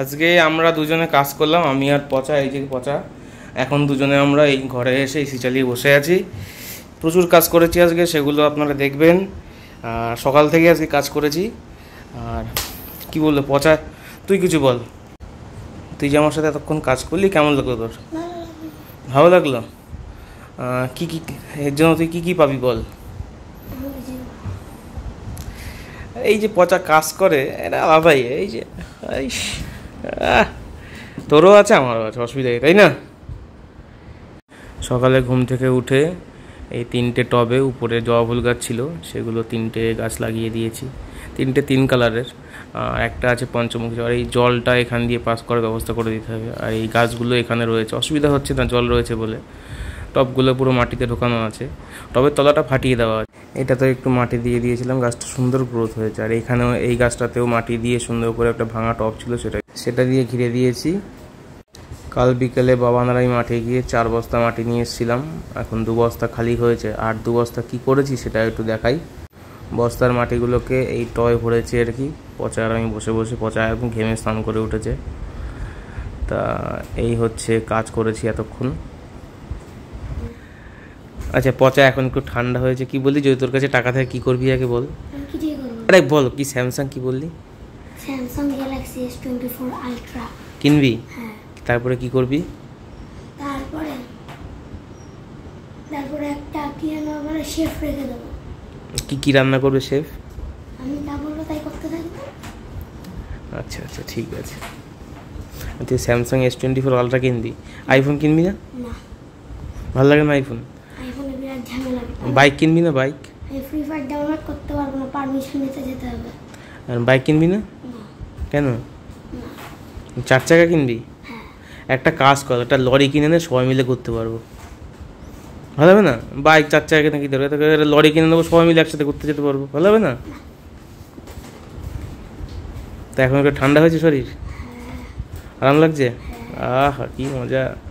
আজকে আমরা দুজনে কাজ করলাম আমি আর পচা এই যে পচা এখন দুজনে আমরা এই ঘরে এসে এসি চালিয়ে বসে আছি প্রচুর কাজ করেছি আজকে সেগুলো আপনারা দেখবেন আর সকাল থেকে আজকে কাজ করেছি আর কি বললো পচা তুই কিছু বল তুই যে আমার সাথে এতক্ষণ কাজ করলি কেমন লাগলো তোর ভালো লাগলো কি কি এর জন্য তুই কি কি পাবি বল এই যে পচা কাজ করে এটা আলাদাই এই যে তোরও আছে আমারও আছে অসুবিধা তাই না সকালে ঘুম থেকে উঠে এই তিনটে টবে উপরে জবা ফুল গাছ ছিল সেগুলো তিনটে গাছ লাগিয়ে দিয়েছি তিনটে তিন কালারের একটা আছে পঞ্চমুখী আর এই জলটা এখান দিয়ে পাস করার ব্যবস্থা করে দিতে হবে আর এই গাছগুলো এখানে রয়েছে অসুবিধা হচ্ছে না জল রয়েছে বলে টবগুলো পুরো মাটিতে ঢোকানো আছে টবের তলাটা ফাটিয়ে দেওয়া আছে এটা তো একটু মাটি দিয়ে দিয়েছিলাম গাছটা সুন্দর গ্রোথ হয়েছে আর এখানেও এই গাছটাতেও মাটি দিয়ে সুন্দর করে একটা ভাঙা টব ছিল সেটা সেটা দিয়ে ঘিরে দিয়েছি কাল বিকেলে বাবা নারাই মাঠে গিয়ে চার বস্তা মাটি নিয়ে এসেছিলাম এখন দু বস্তা খালি হয়েছে আর দু বস্তা কী করেছি সেটা একটু দেখাই বস্তার মাটিগুলোকে এই টয় ভরেছে আর কি পচা আর আমি বসে বসে পচা এবং ঘেমে স্নান করে উঠেছে তা এই হচ্ছে কাজ করেছি এতক্ষণ আচ্ছা পচা এখন একটু ঠান্ডা হয়েছে কি বললি যদি তোর কাছে টাকা থাকে কি করবি আগে বল আরে বল কি স্যামসাং কি বললি Samsung Galaxy S twenty four Ultra কিনবি হ্যাঁ তারপরে কি করবি তারপরে তারপরে একটা কি রান্না মানে শেফ রেখে দেবো কি কি রান্না করবে শেফ আমি যা বলবো তাই করতে থাকবো আচ্ছা আচ্ছা ঠিক আছে তুই Samsung S twenty four Ultra কিনবি আইফোন কিনবি না না ভালো লাগে না আইফোন বাইক কিনবি না বাইক ফ্রি ফায়ার ডাউনলোড করতে পারবো না পারমিশন নিতে যেতে হবে আর বাইক কিনবি না কেন চার চাকা কিনবি হ্যাঁ। একটা কাজ কর একটা লরি কিনে নে সবাই মিলে করতে পারবো ভালো হবে না বাইক চার চাকা কিনে কিনতে পারবে একটা লরি কিনে নেবো সবাই মিলে একসাথে করতে যেতে পারবো ভালো হবে না তা এখন একটু ঠান্ডা হয়েছে শরীর হ্যাঁ। আরাম লাগছে হ্যাঁ। আহা কি মজা